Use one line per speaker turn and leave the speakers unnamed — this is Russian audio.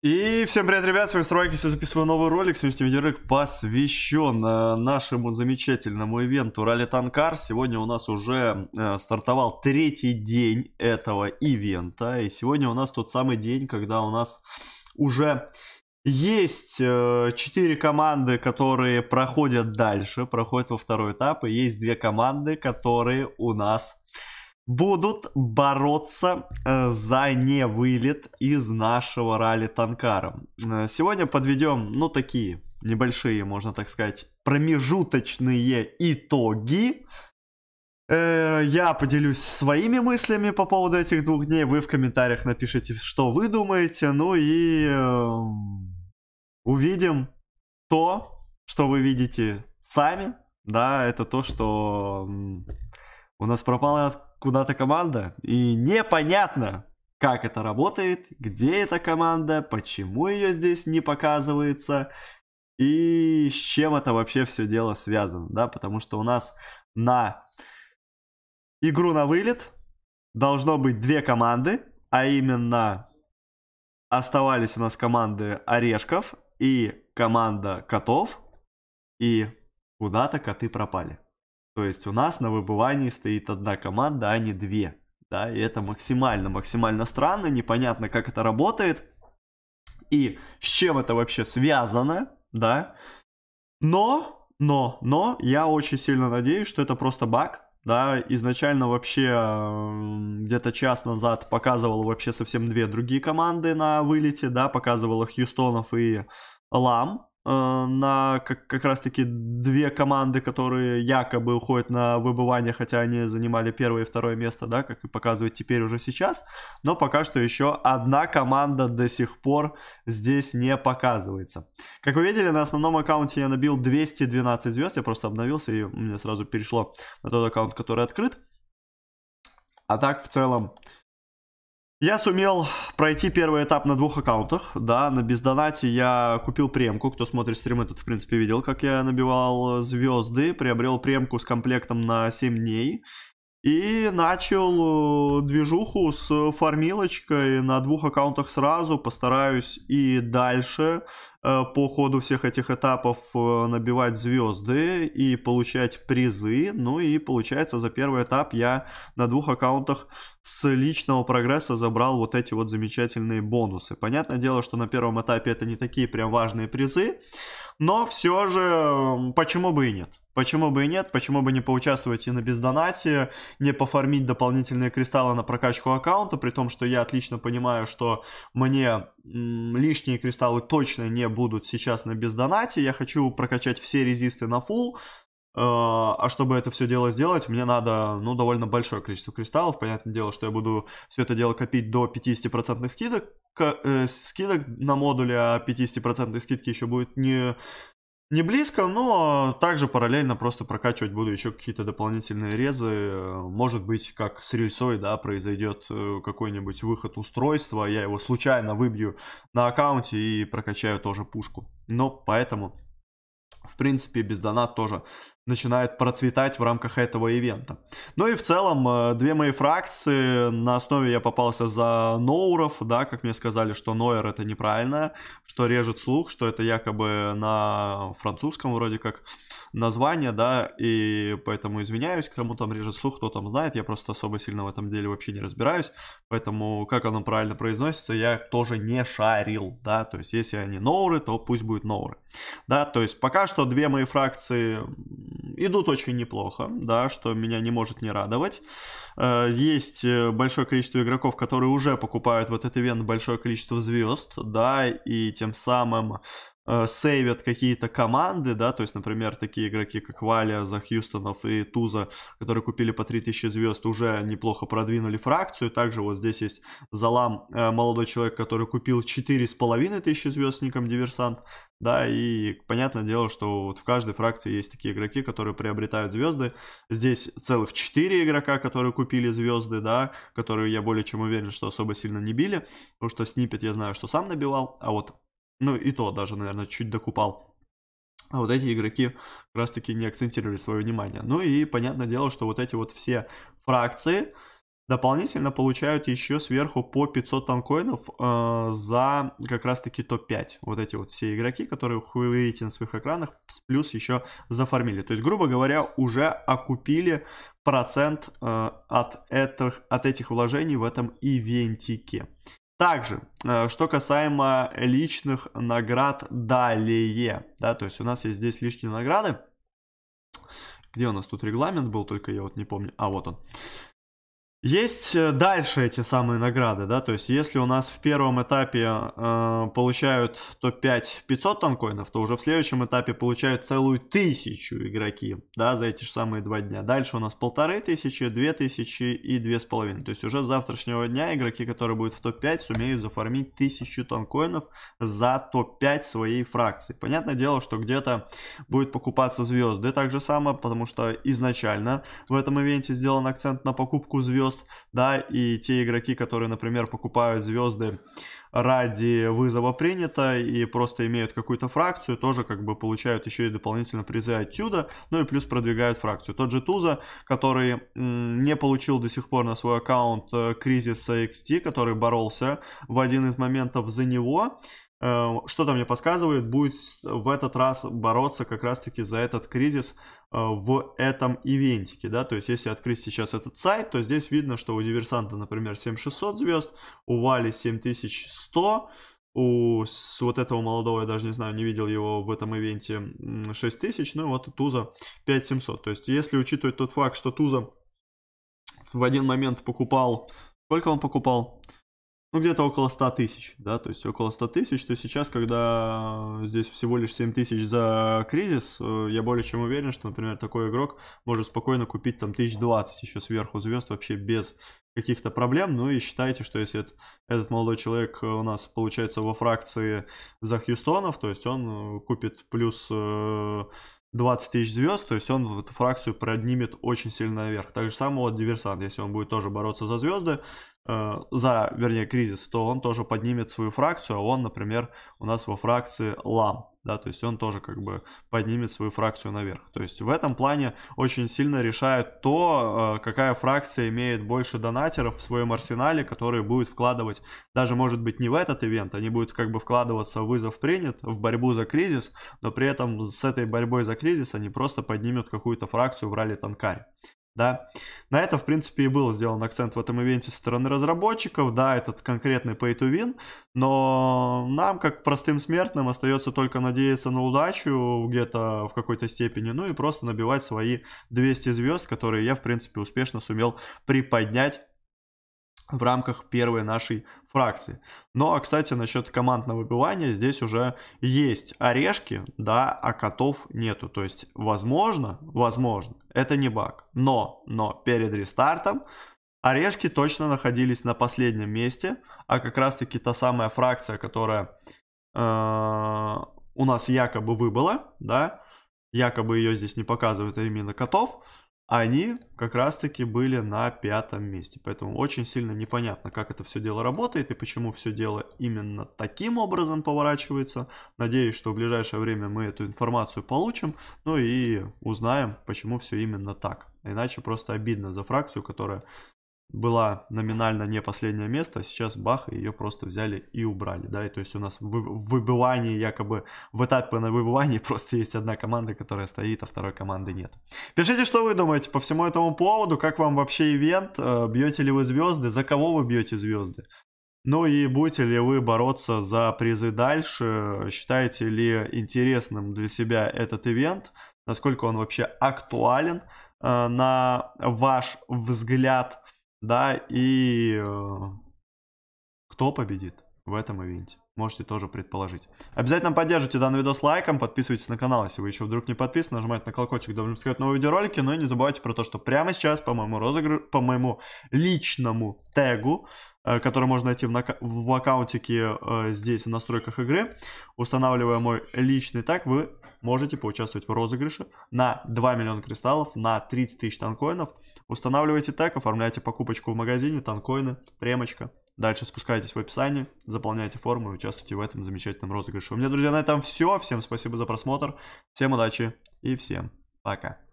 И всем привет, ребят, с вами Стройки, сегодня записываю новый ролик, сегодняшний видеоролик посвящен э, нашему замечательному ивенту Ралли Танкар. Сегодня у нас уже э, стартовал третий день этого ивента, и сегодня у нас тот самый день, когда у нас уже есть э, четыре команды, которые проходят дальше, проходят во второй этап, и есть две команды, которые у нас будут бороться э, за невылет из нашего ралли Танкара. Э, сегодня подведем, ну, такие небольшие, можно так сказать, промежуточные итоги. Э, я поделюсь своими мыслями по поводу этих двух дней. Вы в комментариях напишите, что вы думаете. Ну и эм, увидим то, что вы видите сами. Да, это то, что у нас пропало куда-то команда, и непонятно, как это работает, где эта команда, почему ее здесь не показывается, и с чем это вообще все дело связано, да, потому что у нас на игру на вылет должно быть две команды, а именно оставались у нас команды Орешков и команда Котов, и куда-то коты пропали. То есть у нас на выбывании стоит одна команда, а не две. Да, и это максимально-максимально странно, непонятно, как это работает и с чем это вообще связано, да. Но, но, но, я очень сильно надеюсь, что это просто баг, да, изначально вообще где-то час назад показывал вообще совсем две другие команды на вылете, да, показывала Хьюстонов и Лам, Э, на как, как раз-таки две команды, которые якобы уходят на выбывание, хотя они занимали первое и второе место, да, как и показывают теперь уже сейчас. Но пока что еще одна команда до сих пор здесь не показывается. Как вы видели, на основном аккаунте я набил 212 звезд, я просто обновился и мне сразу перешло на тот аккаунт, который открыт. А так в целом я сумел пройти первый этап на двух аккаунтах, да, на бездонате я купил премку, кто смотрит стримы, тут в принципе видел, как я набивал звезды, приобрел премку с комплектом на 7 дней, и начал э, движуху с фармилочкой на двух аккаунтах сразу. Постараюсь и дальше э, по ходу всех этих этапов э, набивать звезды и получать призы. Ну и получается за первый этап я на двух аккаунтах с личного прогресса забрал вот эти вот замечательные бонусы. Понятное дело, что на первом этапе это не такие прям важные призы но все же почему бы и нет. Почему бы и нет, почему бы не поучаствовать и на бездонате, не пофармить дополнительные кристаллы на прокачку аккаунта, при том, что я отлично понимаю, что мне лишние кристаллы точно не будут сейчас на бездонате, я хочу прокачать все резисты на фул. Э, а чтобы это все дело сделать, мне надо, ну, довольно большое количество кристаллов. Понятное дело, что я буду все это дело копить до 50% скидок, э, скидок на модуле, а 50% скидки еще будет не, не близко, но также параллельно просто прокачивать буду еще какие-то дополнительные резы. Может быть, как с рельсой, да, произойдет э, какой-нибудь выход устройства, я его случайно выбью на аккаунте и прокачаю тоже пушку. Но поэтому, в принципе, без донат тоже начинает процветать в рамках этого ивента. Ну и в целом, э, две мои фракции, на основе я попался за ноуров, да, как мне сказали, что ноер это неправильно, что режет слух, что это якобы на французском вроде как название, да, и поэтому извиняюсь, кому там режет слух, кто там знает, я просто особо сильно в этом деле вообще не разбираюсь, поэтому как оно правильно произносится, я тоже не шарил, да, то есть если они ноуры, то пусть будет ноуры, да, то есть пока что две мои фракции идут очень неплохо, да, что меня не может не радовать. Э, есть э, большое количество игроков, которые уже покупают вот этот ивент большое количество звезд, да, и тем самым э, сейвят какие-то команды, да, то есть, например, такие игроки, как Валя, Захьюстонов и Туза, которые купили по 3000 звезд, уже неплохо продвинули фракцию. Также вот здесь есть Залам, э, молодой человек, который купил 4500 звезд с ником Диверсант, да, и понятное дело, что вот в каждой фракции есть такие игроки, которые приобретают звезды. Здесь целых 4 игрока, которые купили звезды, да, которые я более чем уверен, что особо сильно не били, потому что снипет я знаю, что сам набивал, а вот ну и то даже, наверное, чуть докупал. А вот эти игроки как раз таки не акцентировали свое внимание. Ну и понятное дело, что вот эти вот все фракции дополнительно получают еще сверху по 500 там коинов э, за как раз таки топ-5. Вот эти вот все игроки, которые вы видите на своих экранах, плюс еще зафармили. То есть, грубо говоря, уже окупили процент э, от, этих, от этих вложений в этом ивентике. Также, э, что касаемо личных наград далее, да, то есть у нас есть здесь лишние награды. Где у нас тут регламент был, только я вот не помню. А, вот он. Есть э, дальше эти самые награды, да, то есть если у нас в первом этапе э, получают топ-5 500 танкоинов, то уже в следующем этапе получают целую тысячу игроки, да, за эти же самые два дня. Дальше у нас полторы тысячи, две тысячи и две с половиной. То есть уже с завтрашнего дня игроки, которые будут в топ-5, сумеют зафармить тысячу танкоинов за топ-5 своей фракции. Понятное дело, что где-то будет покупаться звезды так же самое, потому что изначально в этом ивенте сделан акцент на покупку звезд звезд, да, и те игроки, которые, например, покупают звезды ради вызова принято и просто имеют какую-то фракцию, тоже как бы получают еще и дополнительно призы оттуда, ну и плюс продвигают фракцию. Тот же Туза, который не получил до сих пор на свой аккаунт э, кризиса XT, который боролся в один из моментов за него, Эм, Что-то мне подсказывает, будет в этот раз бороться как раз-таки за этот кризис э, в этом ивентике, да, то есть если открыть сейчас этот сайт, то здесь видно, что у диверсанта, например, 7600 звезд, у Вали 7100, у вот этого молодого, я даже не знаю, не видел его в этом ивенте 6000, ну и вот у Туза 5700, то есть если учитывать тот факт, что Туза в один момент покупал, сколько он покупал? ну, где-то около 100 тысяч, да, то есть около 100 тысяч, то сейчас, когда э, здесь всего лишь 7 тысяч за кризис, э, я более чем уверен, что, например, такой игрок может спокойно купить там тысяч 1020 еще сверху звезд вообще без каких-то проблем, ну и считайте, что если этот, этот молодой человек э, у нас получается во фракции за Хьюстонов, то есть он купит плюс... 20 тысяч звезд, то есть он эту фракцию проднимет очень сильно наверх. Так же самое вот диверсант, если он будет тоже бороться за звезды, Э, за, вернее, кризис, то он тоже поднимет свою фракцию, а он, например, у нас во фракции лам, да, то есть он тоже как бы поднимет свою фракцию наверх. То есть в этом плане очень сильно решает то, э, какая фракция имеет больше донатеров в своем арсенале, которые будут вкладывать, даже может быть не в этот ивент, они будут как бы вкладываться в вызов принят, в борьбу за кризис, но при этом с этой борьбой за кризис они просто поднимут какую-то фракцию в ралли Танкаре да. На это, в принципе, и был сделан акцент в этом ивенте со стороны разработчиков, да, этот конкретный pay to win, но нам, как простым смертным, остается только надеяться на удачу где-то в какой-то степени, ну и просто набивать свои 200 звезд, которые я, в принципе, успешно сумел приподнять в рамках первой нашей фракции. Но, ну, а, кстати, насчет командного выбивания здесь уже есть орешки, да, а котов нету. То есть, возможно, возможно, это не баг. Но, но перед рестартом орешки точно находились на последнем месте, а как раз-таки та самая фракция, которая э, у нас якобы выбыла, да, якобы ее здесь не показывают, а именно котов – они как раз-таки были на пятом месте. Поэтому очень сильно непонятно, как это все дело работает и почему все дело именно таким образом поворачивается. Надеюсь, что в ближайшее время мы эту информацию получим, ну и узнаем, почему все именно так. Иначе просто обидно за фракцию, которая была номинально не последнее место, сейчас бах, ее просто взяли и убрали, да, и то есть у нас в выбывании, якобы в этапе на выбывании просто есть одна команда, которая стоит, а второй команды нет. Пишите, что вы думаете по всему этому поводу, как вам вообще ивент, э, бьете ли вы звезды, за кого вы бьете звезды? Ну и будете ли вы бороться за призы дальше, считаете ли интересным для себя этот ивент, насколько он вообще актуален, э, на ваш взгляд – да, и э, кто победит в этом ивенте. Можете тоже предположить. Обязательно поддержите данный видос лайком, подписывайтесь на канал, если вы еще вдруг не подписаны, нажимайте на колокольчик, дабы не новые видеоролики, но ну и не забывайте про то, что прямо сейчас по моему розыгрыш, по моему личному тегу, э, который можно найти в, нака... в аккаунтике э, здесь в настройках игры, устанавливая мой личный тег, вы можете поучаствовать в розыгрыше на 2 миллиона кристаллов, на 30 тысяч танкоинов. Устанавливайте так, оформляйте покупочку в магазине, танкоины, премочка. Дальше спускайтесь в описании, заполняйте форму и участвуйте в этом замечательном розыгрыше. У меня, друзья, на этом все. Всем спасибо за просмотр, всем удачи и всем пока.